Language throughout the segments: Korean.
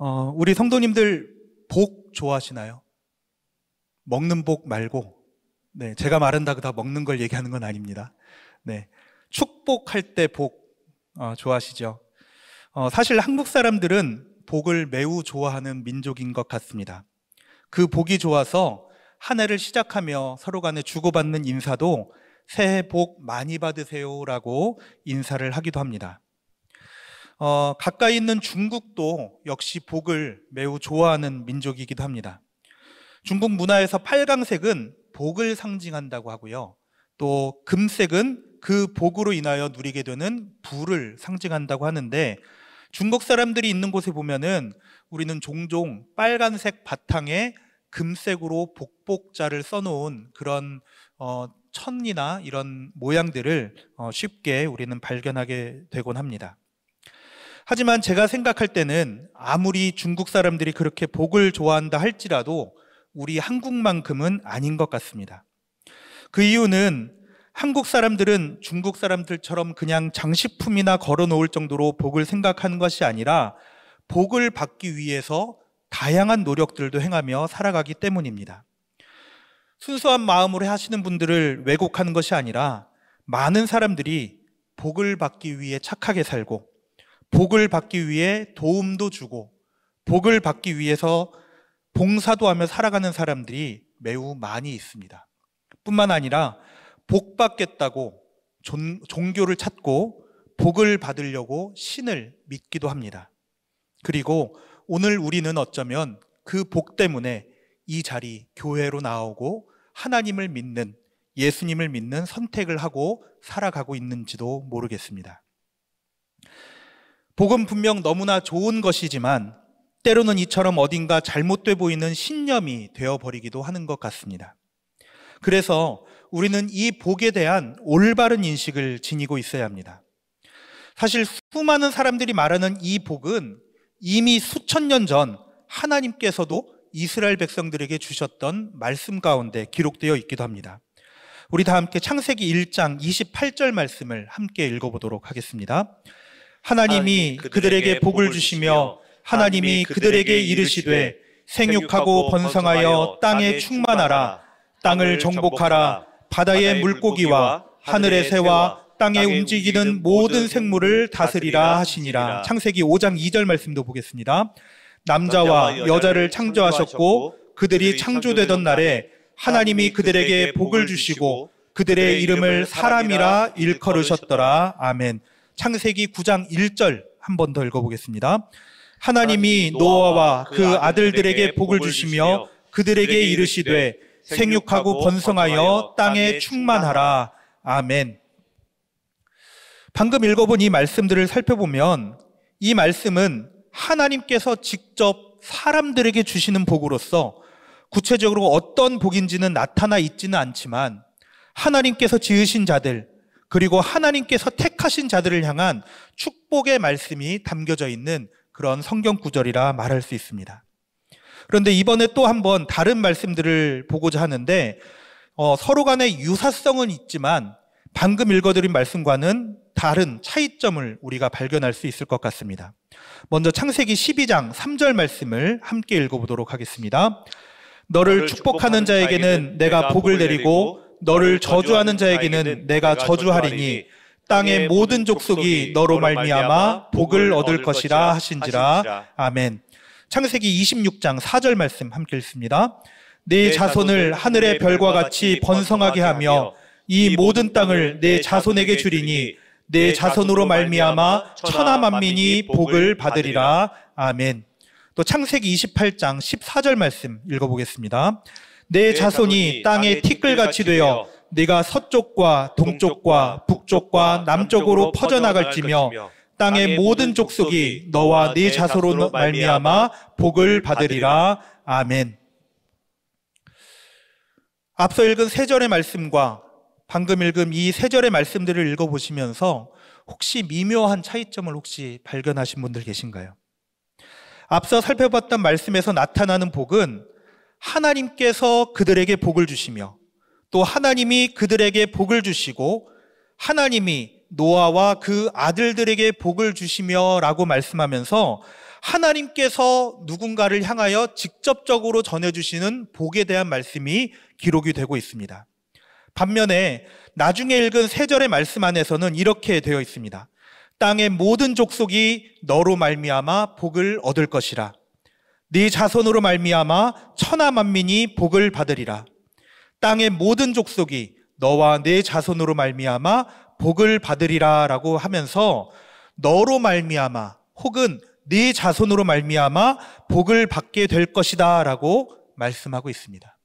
어, 우리 성도님들 복 좋아하시나요? 먹는 복 말고, 네, 제가 말한다고 다 먹는 걸 얘기하는 건 아닙니다. 네, 축복할 때복 어, 좋아하시죠? 어, 사실 한국 사람들은 복을 매우 좋아하는 민족인 것 같습니다. 그 복이 좋아서 한 해를 시작하며 서로 간에 주고받는 인사도 새해 복 많이 받으세요라고 인사를 하기도 합니다. 어, 가까이 있는 중국도 역시 복을 매우 좋아하는 민족이기도 합니다. 중국 문화에서 팔강색은 복을 상징한다고 하고요. 또 금색은 그 복으로 인하여 누리게 되는 부를 상징한다고 하는데 중국 사람들이 있는 곳에 보면은 우리는 종종 빨간색 바탕에 금색으로 복복자를 써놓은 그런 어, 천이나 이런 모양들을 어, 쉽게 우리는 발견하게 되곤 합니다. 하지만 제가 생각할 때는 아무리 중국 사람들이 그렇게 복을 좋아한다 할지라도 우리 한국만큼은 아닌 것 같습니다. 그 이유는 한국 사람들은 중국 사람들처럼 그냥 장식품이나 걸어 놓을 정도로 복을 생각하는 것이 아니라 복을 받기 위해서 다양한 노력들도 행하며 살아가기 때문입니다. 순수한 마음으로 하시는 분들을 왜곡하는 것이 아니라 많은 사람들이 복을 받기 위해 착하게 살고 복을 받기 위해 도움도 주고 복을 받기 위해서 봉사도 하며 살아가는 사람들이 매우 많이 있습니다. 뿐만 아니라 복 받겠다고 종교를 찾고 복을 받으려고 신을 믿기도 합니다. 그리고 오늘 우리는 어쩌면 그 복 때문에 이 자리 교회로 나오고 하나님을 믿는 예수님을 믿는 선택을 하고 살아가고 있는지도 모르겠습니다. 복음 분명 너무나 좋은 것이지만 때로는 이처럼 어딘가 잘못돼 보이는 신념이 되어버리기도 하는 것 같습니다. 그래서 우리는 이 복에 대한 올바른 인식을 지니고 있어야 합니다. 사실 수많은 사람들이 말하는 이 복은 이미 수천 년 전 하나님께서도 이스라엘 백성들에게 주셨던 말씀 가운데 기록되어 있기도 합니다. 우리 다 함께 창세기 1장 28절 말씀을 함께 읽어보도록 하겠습니다. 하나님이 그들에게 복을 주시며 하나님이 그들에게 이르시되 생육하고 번성하여 땅에 충만하라 땅을 정복하라 바다의 물고기와 하늘의 새와 땅에 움직이는 모든 생물을 다스리라 하시니라. 창세기 5장 2절 말씀도 보겠습니다. 남자와 여자를 창조하셨고 그들이 창조되던 날에 하나님이 그들에게 복을 주시고 그들의 이름을 사람이라 일컬으셨더라. 아멘. 창세기 9장 1절 한 번 더 읽어보겠습니다. 하나님이 노아와 그, 그 아들들에게 복을 주시며 그들에게 이르시되 생육하고 번성하여 땅에 충만하라. 아멘. 방금 읽어본 이 말씀들을 살펴보면 이 말씀은 하나님께서 직접 사람들에게 주시는 복으로서 구체적으로 어떤 복인지는 나타나 있지는 않지만 하나님께서 지으신 자들, 그리고 하나님께서 택하신 자들을 향한 축복의 말씀이 담겨져 있는 그런 성경 구절이라 말할 수 있습니다. 그런데 이번에 또 한번 다른 말씀들을 보고자 하는데 어, 서로 간의 유사성은 있지만 방금 읽어드린 말씀과는 다른 차이점을 우리가 발견할 수 있을 것 같습니다. 먼저 창세기 12장 3절 말씀을 함께 읽어보도록 하겠습니다. 너를 축복하는 자에게는 내가 복을 내리고 너를 저주하는 자에게는 내가 저주하리니 땅의 모든 족속이 너로 말미암아 복을 얻을 것이라 하신지라. 아멘. 창세기 26장 4절 말씀 함께 읽습니다. 내 자손을 하늘의 별과 같이 번성하게 하며 이 모든 땅을 내 자손에게 주리니 내 자손으로 말미암아 천하 만민이 복을 받으리라. 아멘. 또 창세기 28장 14절 말씀 읽어보겠습니다. 내 자손이 땅의 티끌같이 되어 네가 서쪽과 동쪽과 북쪽과 남쪽으로 퍼져나갈지며 땅의 모든 족속이 너와 네 자손으로 말미암아 복을 받으리라. 아멘. 앞서 읽은 세 절의 말씀과 방금 읽은 이세 절의 말씀들을 읽어보시면서 혹시 미묘한 차이점을 혹시 발견하신 분들 계신가요? 앞서 살펴봤던 말씀에서 나타나는 복은 하나님께서 그들에게 복을 주시며 또 하나님이 그들에게 복을 주시고 하나님이 노아와 그 아들들에게 복을 주시며 라고 말씀하면서 하나님께서 누군가를 향하여 직접적으로 전해주시는 복에 대한 말씀이 기록이 되고 있습니다. 반면에 나중에 읽은 세절의 말씀 안에서는 이렇게 되어 있습니다. 땅의 모든 족속이 너로 말미암아 복을 얻을 것이라. 네 자손으로 말미암아 천하 만민이 복을 받으리라. 땅의 모든 족속이 너와 네 자손으로 말미암아 복을 받으리라라고 하면서 너로 말미암아 혹은 네 자손으로 말미암아 복을 받게 될 것이다라고 말씀하고 있습니다.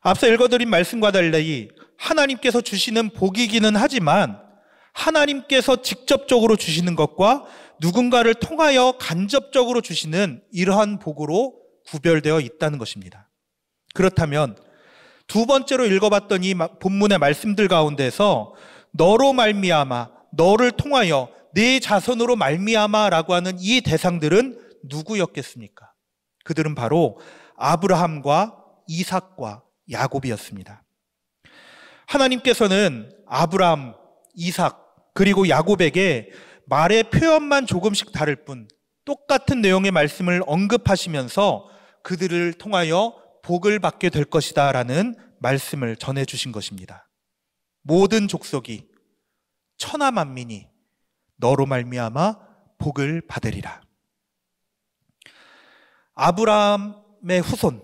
앞서 읽어드린 말씀과 달리 하나님께서 주시는 복이기는 하지만 하나님께서 직접적으로 주시는 것과 누군가를 통하여 간접적으로 주시는 이러한 복으로 구별되어 있다는 것입니다. 그렇다면 두 번째로 읽어봤던 이 본문의 말씀들 가운데서 너로 말미암아 너를 통하여 네 자손으로 말미암아라고 하는 이 대상들은 누구였겠습니까? 그들은 바로 아브라함과 이삭과 야곱이었습니다. 하나님께서는 아브라함, 이삭 그리고 야곱에게 말의 표현만 조금씩 다를 뿐 똑같은 내용의 말씀을 언급하시면서 그들을 통하여 복을 받게 될 것이다 라는 말씀을 전해 주신 것입니다. 모든 족속이 천하 만민이 너로 말미암아 복을 받으리라. 아브라함의 후손,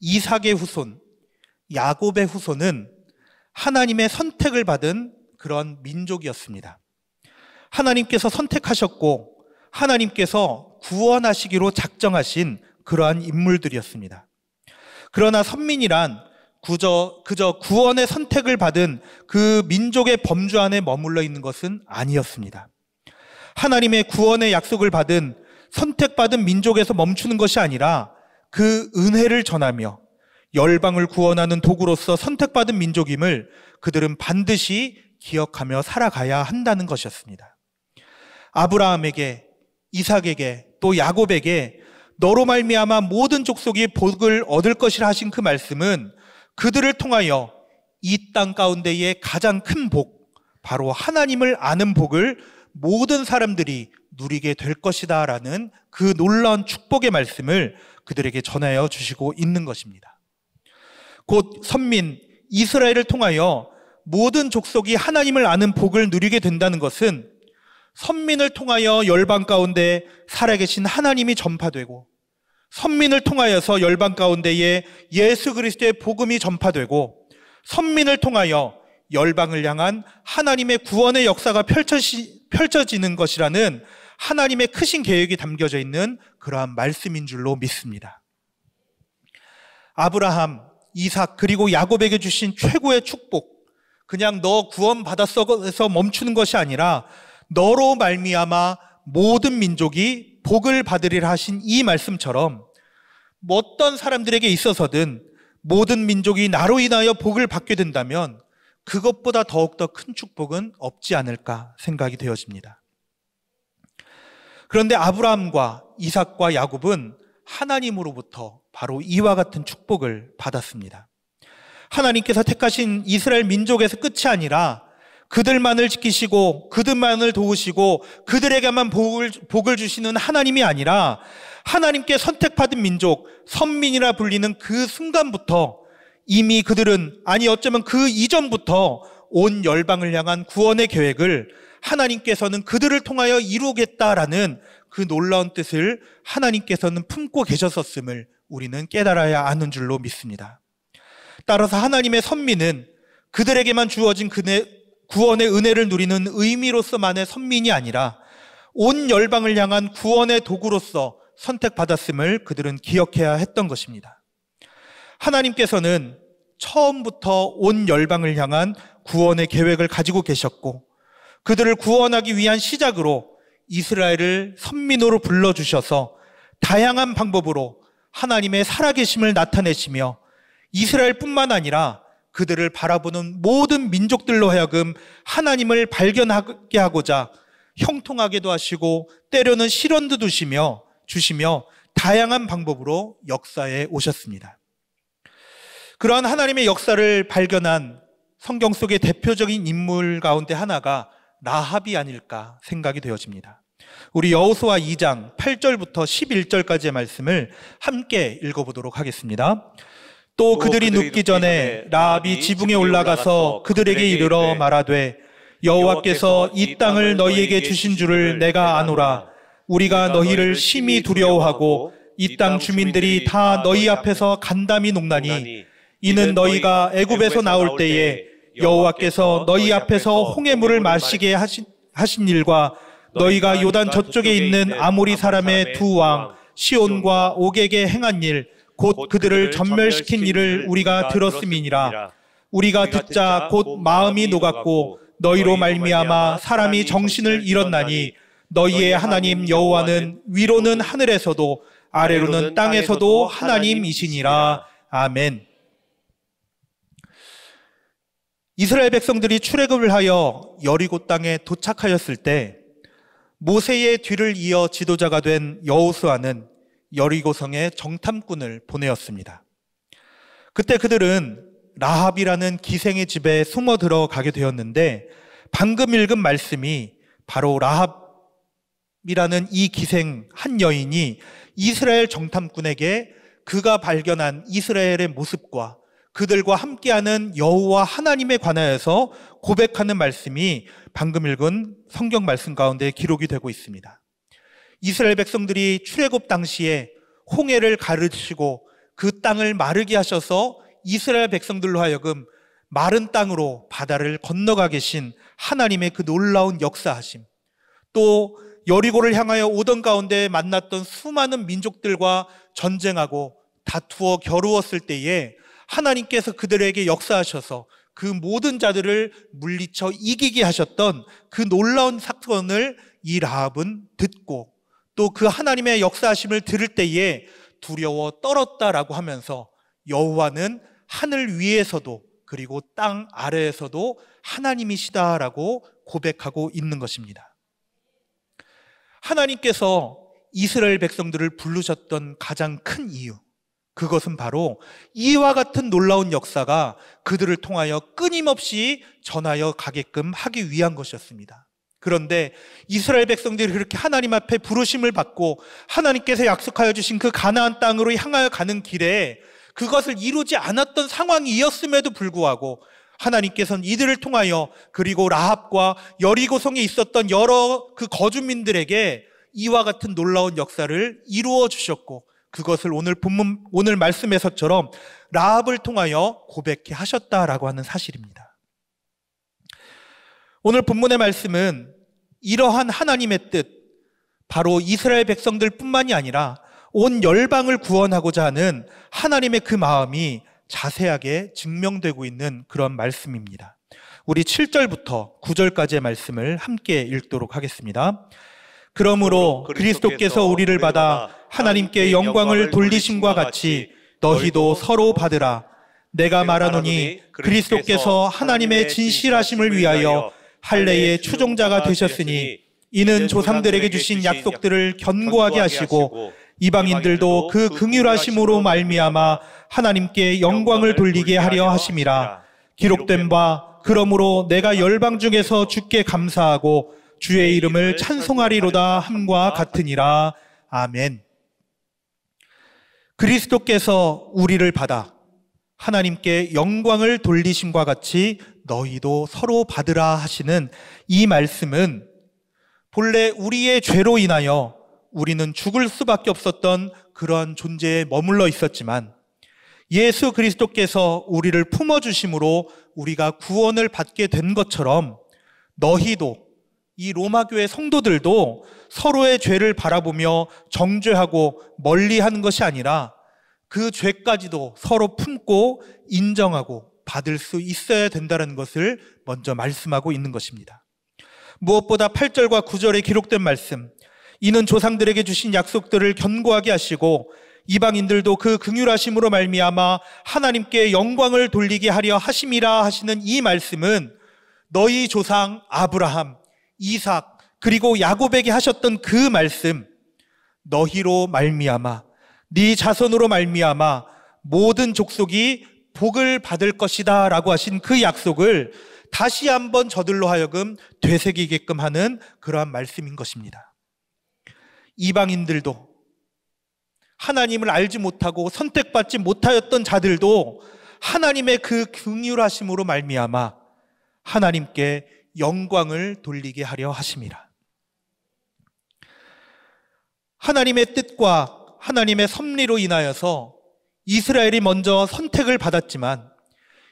이삭의 후손, 야곱의 후손은 하나님의 선택을 받은 그런 민족이었습니다. 하나님께서 선택하셨고 하나님께서 구원하시기로 작정하신 그러한 인물들이었습니다. 그러나 선민이란 그저, 그저 구원의 선택을 받은 그 민족의 범주 안에 머물러 있는 것은 아니었습니다. 하나님의 구원의 약속을 받은 선택받은 민족에서 멈추는 것이 아니라 그 은혜를 전하며 열방을 구원하는 도구로서 선택받은 민족임을 그들은 반드시 기억하며 살아가야 한다는 것이었습니다. 아브라함에게 이삭에게 또 야곱에게 너로 말미암아 모든 족속이 복을 얻을 것이라 하신 그 말씀은 그들을 통하여 이 땅 가운데의 가장 큰 복, 바로 하나님을 아는 복을 모든 사람들이 누리게 될 것이다 라는 그 놀라운 축복의 말씀을 그들에게 전하여 주시고 있는 것입니다. 곧 선민 이스라엘을 통하여 모든 족속이 하나님을 아는 복을 누리게 된다는 것은 선민을 통하여 열방 가운데 살아계신 하나님이 전파되고 선민을 통하여서 열방 가운데에 예수 그리스도의 복음이 전파되고 선민을 통하여 열방을 향한 하나님의 구원의 역사가 펼쳐지는 것이라는 하나님의 크신 계획이 담겨져 있는 그러한 말씀인 줄로 믿습니다. 아브라함, 이삭, 그리고 야곱에게 주신 최고의 축복, 그냥 너 구원 받았어서 멈추는 것이 아니라 너로 말미암아 모든 민족이 복을 받으리라 하신 이 말씀처럼 어떤 사람들에게 있어서든 모든 민족이 나로 인하여 복을 받게 된다면 그것보다 더욱더 큰 축복은 없지 않을까 생각이 되어집니다. 그런데 아브라함과 이삭과 야곱은 하나님으로부터 바로 이와 같은 축복을 받았습니다. 하나님께서 택하신 이스라엘 민족에서 끝이 아니라 그들만을 지키시고 그들만을 도우시고 그들에게만 복을, 복을 주시는 하나님이 아니라 하나님께 선택받은 민족, 선민이라 불리는 그 순간부터 이미 그들은 아니 어쩌면 그 이전부터 온 열방을 향한 구원의 계획을 하나님께서는 그들을 통하여 이루겠다라는 그 놀라운 뜻을 하나님께서는 품고 계셨었음을 우리는 깨달아야 하는 줄로 믿습니다. 따라서 하나님의 선민은 그들에게만 주어진 그네, 구원의 은혜를 누리는 의미로서만의 선민이 아니라 온 열방을 향한 구원의 도구로서 선택받았음을 그들은 기억해야 했던 것입니다. 하나님께서는 처음부터 온 열방을 향한 구원의 계획을 가지고 계셨고 그들을 구원하기 위한 시작으로 이스라엘을 선민으로 불러주셔서 다양한 방법으로 하나님의 살아계심을 나타내시며 이스라엘뿐만 아니라 그들을 바라보는 모든 민족들로 하여금 하나님을 발견하게 하고자 형통하게도 하시고 때려는 실언도 두시며 주시며 다양한 방법으로 역사에 오셨습니다. 그러한 하나님의 역사를 발견한 성경 속의 대표적인 인물 가운데 하나가 라합이 아닐까 생각이 되어집니다. 우리 여호수아 2장 8절부터 11절까지의 말씀을 함께 읽어보도록 하겠습니다. 또 그들이 눕기 전에 라합이 지붕에 올라가서 그들에게 이르러 말하되 여호와께서 이 땅을 너희에게 주신 줄을 내가 아노라 우리가 너희를 심히 두려워하고 이 땅 주민들이 다 너희 앞에서 간담이 녹나니 이는 너희가 애굽에서 나올 때에 여호와께서 너희 앞에서 홍해물을 마시게 하신, 하신 일과 너희가 요단 저쪽에 있는 아모리 사람의 두 왕 시온과 옥에게 행한 일곧 그들을 전멸시킨 일을 우리가 들었음이니라. 우리가 듣자 곧 마음이 녹았고 너희로 말미암아 사람이 정신을 잃었나니 너희의 하나님 여호와는 위로는 하늘에서도 아래로는 땅에서도 하나님이시니라. 아멘. 이스라엘 백성들이 출애굽을 하여 여리고 땅에 도착하였을 때 모세의 뒤를 이어 지도자가 된 여호수아는 여리고성에 정탐꾼을 보내었습니다. 그때 그들은 라합이라는 기생의 집에 숨어 들어가게 되었는데 방금 읽은 말씀이 바로 라합이라는 이 기생 한 여인이 이스라엘 정탐꾼에게 그가 발견한 이스라엘의 모습과 그들과 함께하는 여호와 하나님에 관하여서 고백하는 말씀이 방금 읽은 성경 말씀 가운데 기록이 되고 있습니다. 이스라엘 백성들이 출애굽 당시에 홍해를 가르치고 그 땅을 마르게 하셔서 이스라엘 백성들로 하여금 마른 땅으로 바다를 건너가 계신 하나님의 그 놀라운 역사하심. 또 여리고를 향하여 오던 가운데 만났던 수많은 민족들과 전쟁하고 다투어 겨루었을 때에 하나님께서 그들에게 역사하셔서 그 모든 자들을 물리쳐 이기게 하셨던 그 놀라운 사건을 이 라합은 듣고 또그 하나님의 역사하심을 들을 때에 두려워 떨었다라고 하면서 여호와는 하늘 위에서도 그리고 땅 아래에서도 하나님이시다라고 고백하고 있는 것입니다. 하나님께서 이스라엘 백성들을 부르셨던 가장 큰 이유, 그것은 바로 이와 같은 놀라운 역사가 그들을 통하여 끊임없이 전하여 가게끔 하기 위한 것이었습니다. 그런데 이스라엘 백성들이 그렇게 하나님 앞에 부르심을 받고 하나님께서 약속하여 주신 그 가나안 땅으로 향하여 가는 길에 그것을 이루지 않았던 상황이었음에도 불구하고 하나님께서는 이들을 통하여 그리고 라합과 여리고성에 있었던 여러 그 거주민들에게 이와 같은 놀라운 역사를 이루어 주셨고 그것을 오늘 본문 오늘 말씀에서처럼 라합을 통하여 고백해 하셨다라고 하는 사실입니다. 오늘 본문의 말씀은 이러한 하나님의 뜻, 바로 이스라엘 백성들 뿐만이 아니라 온 열방을 구원하고자 하는 하나님의 그 마음이 자세하게 증명되고 있는 그런 말씀입니다. 우리 7절부터 9절까지의 말씀을 함께 읽도록 하겠습니다. 그러므로 그리스도께서 우리를 받아 하나님께 영광을 돌리심과 같이 너희도 서로 받으라. 내가 말하노니 그리스도께서 하나님의 진실하심을 위하여 할례의 추종자가 되셨으니 이는 조상들에게 주신 약속들을 견고하게 하시고 이방인들도 그, 그 긍휼하심으로 말미암아 하나님께 영광을 돌리게 하려 하심이라 기록된 바 그러므로 내가 열방 중에서 주께 감사하고 주의 이름을 찬송하리로다 함과 같으니라 아멘 그리스도께서 우리를 받아 하나님께 영광을 돌리심과 같이 너희도 서로 받으라 하시는 이 말씀은 본래 우리의 죄로 인하여 우리는 죽을 수밖에 없었던 그러한 존재에 머물러 있었지만 예수 그리스도께서 우리를 품어주심으로 우리가 구원을 받게 된 것처럼 너희도 이 로마교의 성도들도 서로의 죄를 바라보며 정죄하고 멀리 하는 것이 아니라 그 죄까지도 서로 품고 인정하고 받을 수 있어야 된다는 것을 먼저 말씀하고 있는 것입니다. 무엇보다 8절과 9절에 기록된 말씀, 이는 조상들에게 주신 약속들을 견고하게 하시고 이방인들도 그 긍휼하심으로 말미암아 하나님께 영광을 돌리게 하려 하심이라 하시는 이 말씀은 너희 조상 아브라함, 이삭 그리고 야곱에게 하셨던 그 말씀 너희로 말미암아 네 자손으로 말미암아 모든 족속이 복을 받을 것이다 라고 하신 그 약속을 다시 한번 저들로 하여금 되새기게끔 하는 그러한 말씀인 것입니다. 이방인들도 하나님을 알지 못하고 선택받지 못하였던 자들도 하나님의 그 긍휼하심으로 말미암아 하나님께 영광을 돌리게 하려 하심이라. 하나님의 뜻과 하나님의 섭리로 인하여서 이스라엘이 먼저 선택을 받았지만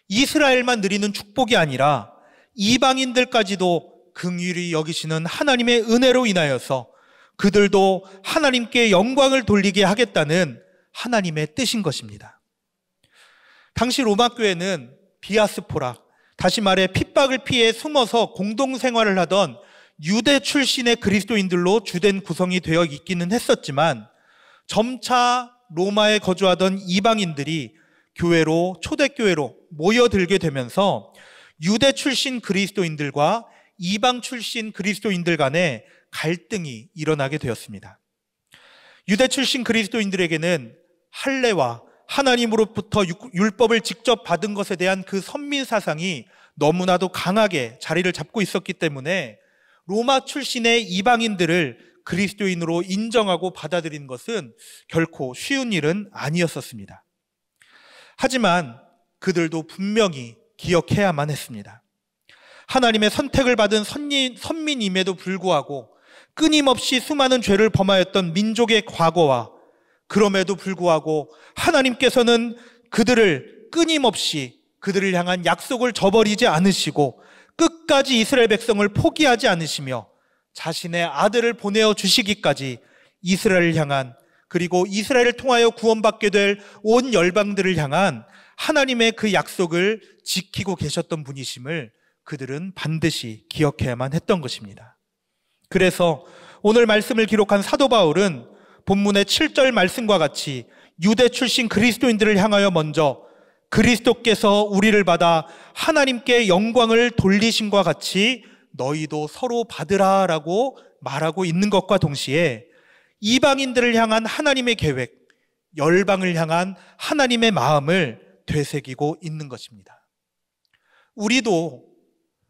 이스라엘만 누리는 축복이 아니라 이방인들까지도 긍휼히 여기시는 하나님의 은혜로 인하여서 그들도 하나님께 영광을 돌리게 하겠다는 하나님의 뜻인 것입니다. 당시 로마 교회는 비아스포라, 다시 말해 핍박을 피해 숨어서 공동 생활을 하던 유대 출신의 그리스도인들로 주된 구성이 되어 있기는 했었지만 점차 로마에 거주하던 이방인들이 교회로 초대교회로 모여들게 되면서 유대 출신 그리스도인들과 이방 출신 그리스도인들 간에 갈등이 일어나게 되었습니다. 유대 출신 그리스도인들에게는 할례와 하나님으로부터 율법을 직접 받은 것에 대한 그 선민 사상이 너무나도 강하게 자리를 잡고 있었기 때문에 로마 출신의 이방인들을 그리스도인으로 인정하고 받아들인 것은 결코 쉬운 일은 아니었었습니다. 하지만 그들도 분명히 기억해야만 했습니다. 하나님의 선택을 받은 선민, 선민임에도 불구하고 끊임없이 수많은 죄를 범하였던 민족의 과거와 그럼에도 불구하고 하나님께서는 그들을 끊임없이 그들을 향한 약속을 저버리지 않으시고 끝까지 이스라엘 백성을 포기하지 않으시며 자신의 아들을 보내어 주시기까지 이스라엘을 향한 그리고 이스라엘을 통하여 구원받게 될 온 열방들을 향한 하나님의 그 약속을 지키고 계셨던 분이심을 그들은 반드시 기억해야만 했던 것입니다. 그래서 오늘 말씀을 기록한 사도 바울은 본문의 7절 말씀과 같이 유대 출신 그리스도인들을 향하여 먼저 그리스도께서 우리를 받아 하나님께 영광을 돌리심과 같이 너희도 서로 받으라 라고 말하고 있는 것과 동시에 이방인들을 향한 하나님의 계획, 열방을 향한 하나님의 마음을 되새기고 있는 것입니다. 우리도,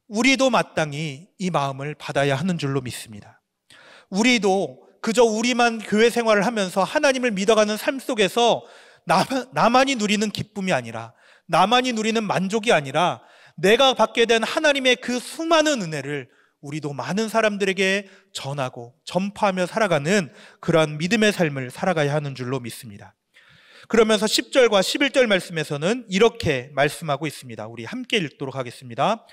우리도 마땅히 이 마음을 받아야 하는 줄로 믿습니다. 우리도 그저 우리만 교회 생활을 하면서 하나님을 믿어가는 삶 속에서 나만이 누리는 기쁨이 아니라 나만이 누리는 만족이 아니라 내가 받게 된 하나님의 그 수많은 은혜를 우리도 많은 사람들에게 전하고 전파하며 살아가는 그러한 믿음의 삶을 살아가야 하는 줄로 믿습니다. 그러면서 10절과 11절 말씀에서는 이렇게 말씀하고 있습니다. 우리 함께 읽도록 하겠습니다.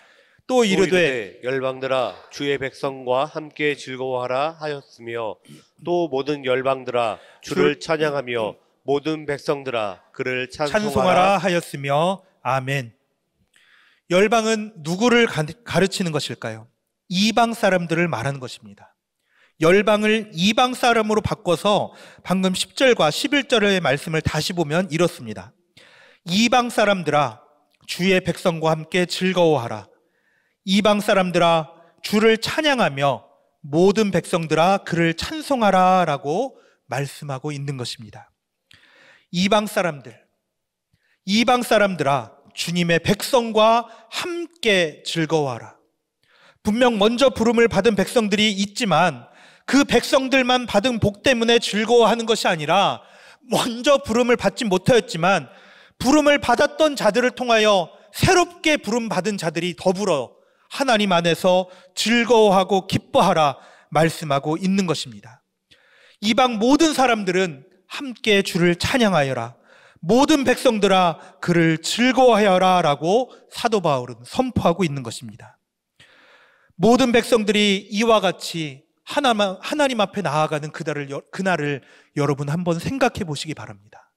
또 이르되 열방들아 주의 백성과 함께 즐거워하라 하였으며 또 모든 열방들아 주를 찬양하며 모든 백성들아 그를 찬송하라, 하였으며 아멘. 열방은 누구를 가르치는 것일까요? 이방 사람들을 말하는 것입니다. 열방을 이방 사람으로 바꿔서 방금 10절과 11절의 말씀을 다시 보면 이렇습니다. 이방 사람들아, 주의 백성과 함께 즐거워하라. 이방 사람들아, 주를 찬양하며 모든 백성들아, 그를 찬송하라. 라고 말씀하고 있는 것입니다. 이방 사람들, 이방 사람들아, 주님의 백성과 함께 즐거워하라. 분명 먼저 부름을 받은 백성들이 있지만 그 백성들만 받은 복 때문에 즐거워하는 것이 아니라 먼저 부름을 받지 못하였지만 부름을 받았던 자들을 통하여 새롭게 부름 받은 자들이 더불어 하나님 안에서 즐거워하고 기뻐하라 말씀하고 있는 것입니다. 이방 모든 사람들은 함께 주를 찬양하여라. 모든 백성들아 그를 즐거워하여라 라고 사도 바울은 선포하고 있는 것입니다. 모든 백성들이 이와 같이 하나님 앞에 나아가는 그날을, 그날을 여러분 한번 생각해 보시기 바랍니다.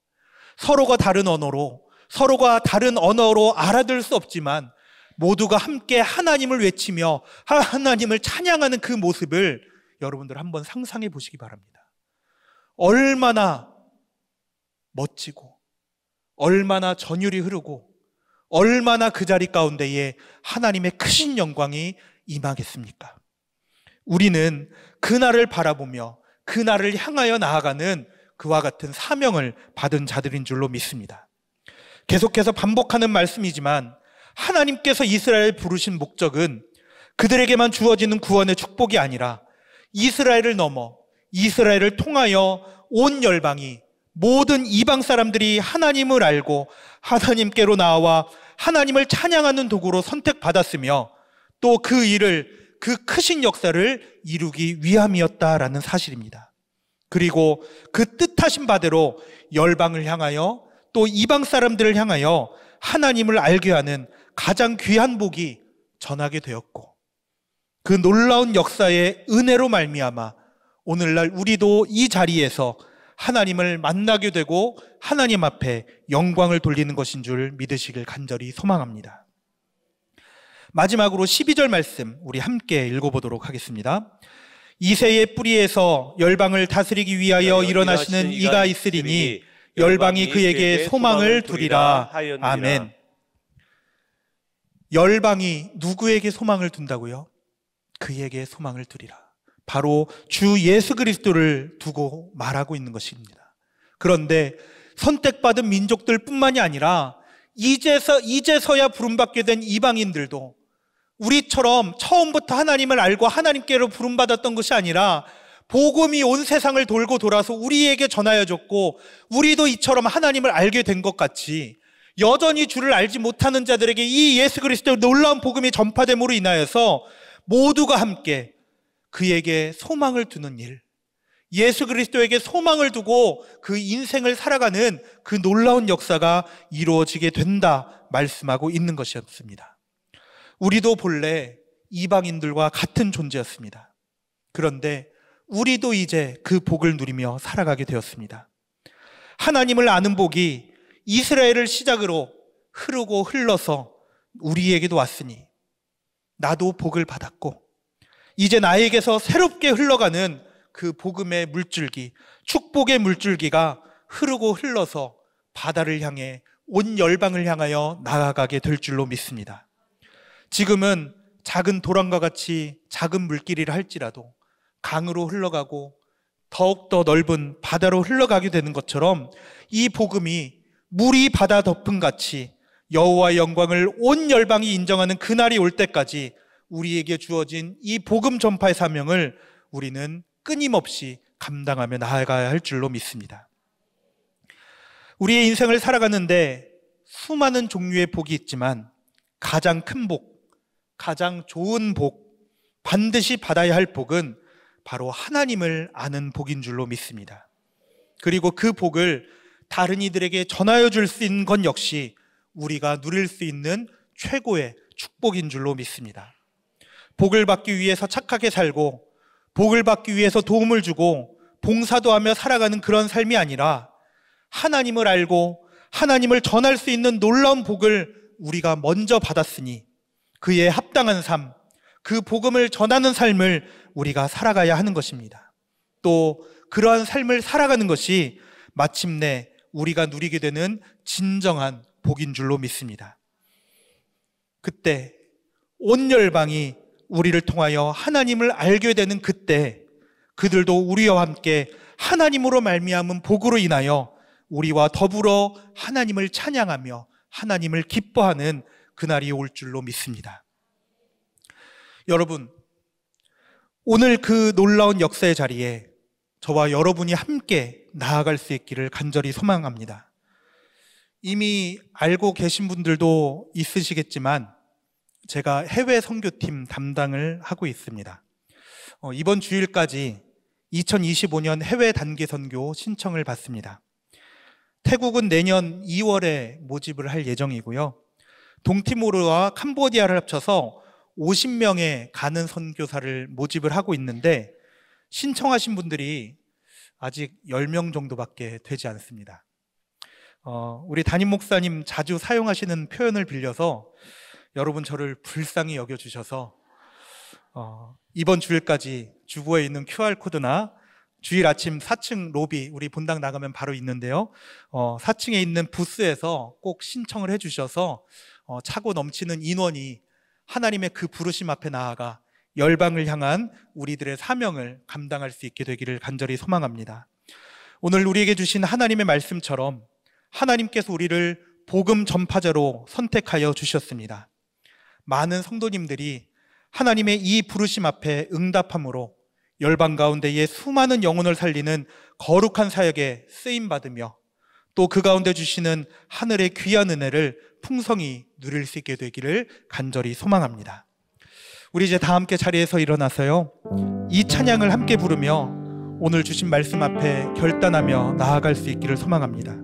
서로가 다른 언어로, 서로가 다른 언어로 알아들 수 없지만 모두가 함께 하나님을 외치며 하나님을 찬양하는 그 모습을 여러분들 한번 상상해 보시기 바랍니다. 얼마나 멋지고 얼마나 전율이 흐르고 얼마나 그 자리 가운데에 하나님의 크신 영광이 임하겠습니까? 우리는 그날을 바라보며 그날을 향하여 나아가는 그와 같은 사명을 받은 자들인 줄로 믿습니다. 계속해서 반복하는 말씀이지만 하나님께서 이스라엘 부르신 목적은 그들에게만 주어지는 구원의 축복이 아니라 이스라엘을 넘어 이스라엘을 통하여 온 열방이 모든 이방 사람들이 하나님을 알고 하나님께로 나와 하나님을 찬양하는 도구로 선택받았으며 또 그 일을 그 크신 역사를 이루기 위함이었다라는 사실입니다. 그리고 그 뜻하신 바대로 열방을 향하여 또 이방 사람들을 향하여 하나님을 알게 하는 가장 귀한 복이 전하게 되었고 그 놀라운 역사의 은혜로 말미암아 오늘날 우리도 이 자리에서 하나님을 만나게 되고 하나님 앞에 영광을 돌리는 것인 줄 믿으시길 간절히 소망합니다. 마지막으로 12절 말씀 우리 함께 읽어보도록 하겠습니다. 이세의 뿌리에서 열방을 다스리기 위하여 네, 일어나시는 이가 있으리니 열방이 그에게 소망을 두리라. 아멘. 열방이 누구에게 소망을 둔다고요? 그에게 소망을 두리라. 바로 주 예수 그리스도를 두고 말하고 있는 것입니다. 그런데 선택받은 민족들 뿐만이 아니라 이제서, 이제서야 부름받게 된 이방인들도 우리처럼 처음부터 하나님을 알고 하나님께로 부름받았던 것이 아니라 복음이 온 세상을 돌고 돌아서 우리에게 전하여졌고 우리도 이처럼 하나님을 알게 된 것 같이 여전히 주를 알지 못하는 자들에게 이 예수 그리스도의 놀라운 복음이 전파됨으로 인하여서 모두가 함께 그에게 소망을 두는 일, 예수 그리스도에게 소망을 두고 그 인생을 살아가는 그 놀라운 역사가 이루어지게 된다 말씀하고 있는 것이었습니다. 우리도 본래 이방인들과 같은 존재였습니다. 그런데 우리도 이제 그 복을 누리며 살아가게 되었습니다. 하나님을 아는 복이 이스라엘을 시작으로 흐르고 흘러서 우리에게도 왔으니 나도 복을 받았고 이제 나에게서 새롭게 흘러가는 그 복음의 물줄기, 축복의 물줄기가 흐르고 흘러서 바다를 향해 온 열방을 향하여 나아가게 될 줄로 믿습니다. 지금은 작은 도랑과 같이 작은 물길이라 할지라도 강으로 흘러가고 더욱더 넓은 바다로 흘러가게 되는 것처럼 이 복음이 물이 바다 덮음 같이 여호와 영광을 온 열방이 인정하는 그날이 올 때까지 우리에게 주어진 이 복음 전파의 사명을 우리는 끊임없이 감당하며 나아가야 할 줄로 믿습니다. 우리의 인생을 살아가는데 수많은 종류의 복이 있지만 가장 큰 복, 가장 좋은 복, 반드시 받아야 할 복은 바로 하나님을 아는 복인 줄로 믿습니다. 그리고 그 복을 다른 이들에게 전하여 줄 수 있는 건 역시 우리가 누릴 수 있는 최고의 축복인 줄로 믿습니다. 복을 받기 위해서 착하게 살고 복을 받기 위해서 도움을 주고 봉사도 하며 살아가는 그런 삶이 아니라 하나님을 알고 하나님을 전할 수 있는 놀라운 복을 우리가 먼저 받았으니 그에 합당한 삶, 그 복음을 전하는 삶을 우리가 살아가야 하는 것입니다. 또 그러한 삶을 살아가는 것이 마침내 우리가 누리게 되는 진정한 복인 줄로 믿습니다. 그때 온 열방이 우리를 통하여 하나님을 알게 되는 그때 그들도 우리와 함께 하나님으로 말미암은 복으로 인하여 우리와 더불어 하나님을 찬양하며 하나님을 기뻐하는 그날이 올 줄로 믿습니다. 여러분, 오늘 그 놀라운 역사의 자리에 저와 여러분이 함께 나아갈 수 있기를 간절히 소망합니다. 이미 알고 계신 분들도 있으시겠지만 제가 해외 선교팀 담당을 하고 있습니다. 어, 이번 주일까지 2025년 해외 단기 선교 신청을 받습니다. 태국은 내년 2월에 모집을 할 예정이고요. 동티모르와 캄보디아를 합쳐서 50명의 가는 선교사를 모집을 하고 있는데 신청하신 분들이 아직 10명 정도밖에 되지 않습니다. 어, 우리 담임 목사님 자주 사용하시는 표현을 빌려서 여러분 저를 불쌍히 여겨주셔서 어, 이번 주일까지 주부에 있는 QR코드나 주일 아침 4층 로비 우리 본당 나가면 바로 있는데요. 어, 4층에 있는 부스에서 꼭 신청을 해주셔서 어, 차고 넘치는 인원이 하나님의 그 부르심 앞에 나아가 열방을 향한 우리들의 사명을 감당할 수 있게 되기를 간절히 소망합니다. 오늘 우리에게 주신 하나님의 말씀처럼 하나님께서 우리를 복음 전파자로 선택하여 주셨습니다. 많은 성도님들이 하나님의 이 부르심 앞에 응답함으로 열방 가운데에 수많은 영혼을 살리는 거룩한 사역에 쓰임 받으며 또 그 가운데 주시는 하늘의 귀한 은혜를 풍성히 누릴 수 있게 되기를 간절히 소망합니다. 우리 이제 다 함께 자리에서 일어나서요. 이 찬양을 함께 부르며 오늘 주신 말씀 앞에 결단하며 나아갈 수 있기를 소망합니다.